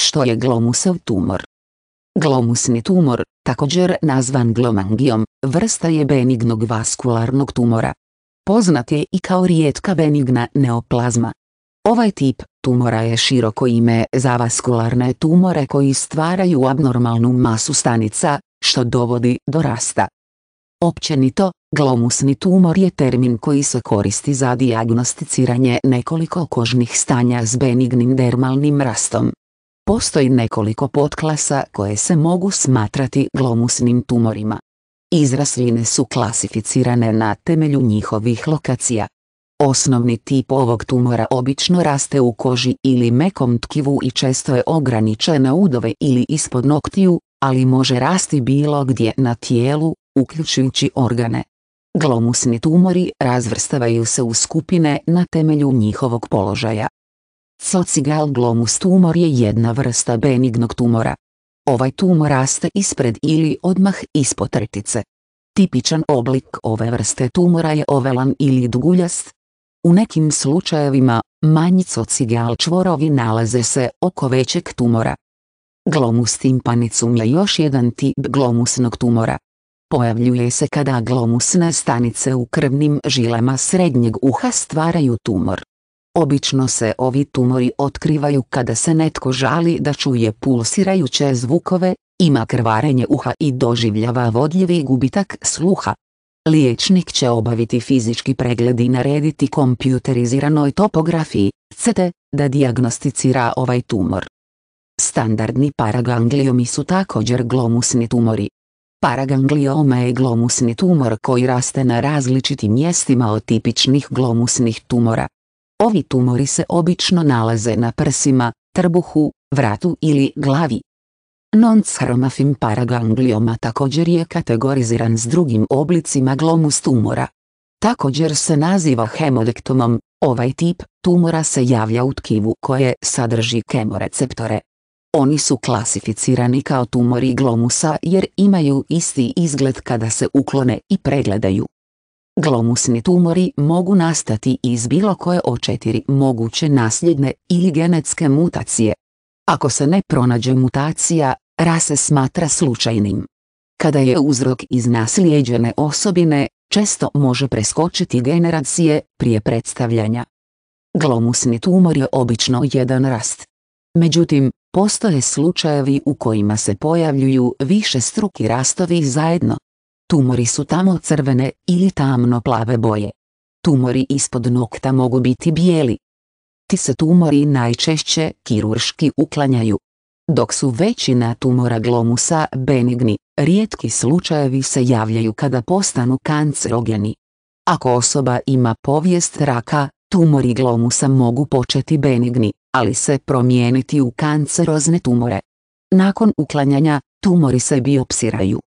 što je glomusov tumor. Glomusni tumor, također nazvan glomangijom, vrsta je benignog vaskularnog tumora. Poznat je i kao rijetka benigna neoplazma. Ovaj tip tumora je široko ime za vaskularne tumore koji stvaraju abnormalnu masu stanica, što dovodi do rasta. Općenito, glomusni tumor je termin koji se koristi za dijagnosticiranje nekoliko kožnih stanja s benignim dermalnim rastom. Postoji nekoliko potklasa koje se mogu smatrati glomusnim tumorima. Izrasline su klasificirane na temelju njihovih lokacija. Osnovni tip ovog tumora obično raste u koži ili mekom tkivu i često je ograničena na udove ili ispod noktiju, ali može rasti bilo gdje na tijelu, uključujući organe. Glomusni tumori razvrstavaju se u skupine na temelju njihovog položaja. Socigal glomus tumor je jedna vrsta benignog tumora. Ovaj tumor raste ispred ili odmah ispod trtice. Tipičan oblik ove vrste tumora je ovelan ili duguljast. U nekim slučajevima, manji socigal čvorovi nalaze se oko većeg tumora. Glomus timpanicum je još jedan tip glomusnog tumora. Pojavljuje se kada glomusne stanice u krvnim žilama srednjeg uha stvaraju tumor. Obično se ovi tumori otkrivaju kada se netko žali da čuje pulsirajuće zvukove, ima krvarenje uha i doživljava vodljivi gubitak sluha. Liječnik će obaviti fizički pregled i narediti kompjuteriziranoj topografiji, CT, da diagnosticira ovaj tumor. Standardni paragangliomi su također glomusni tumori. Paraganglioma je glomusni tumor koji raste na različitim mjestima od tipičnih glomusnih tumora. Ovi tumori se obično nalaze na prsima, trbuhu, vratu ili glavi. non schromafim paraganglioma također je kategoriziran s drugim oblicima glomus tumora. Također se naziva hemodektomom, ovaj tip tumora se javlja u tkivu koje sadrži kemoreceptore. Oni su klasificirani kao tumori glomusa jer imaju isti izgled kada se uklone i pregledaju. Glomusni tumori mogu nastati iz bilo koje od četiri moguće nasljedne ili genetske mutacije. Ako se ne pronađe mutacija, rase smatra slučajnim. Kada je uzrok iz naslijeđene osobine, često može preskočiti generacije prije predstavljanja. Glomusni tumor je obično jedan rast. Međutim, postoje slučajevi u kojima se pojavljuju više struki rastovi zajedno. Tumori su tamo crvene ili tamno plave boje. Tumori ispod nokta mogu biti bijeli. Ti se tumori najčešće kirurški uklanjaju. Dok su većina tumora glomusa benigni, rijetki slučajevi se javljaju kada postanu kancerogeni. Ako osoba ima povijest raka, tumori glomusa mogu početi benigni, ali se promijeniti u kancerozne tumore. Nakon uklanjanja, tumori se biopsiraju.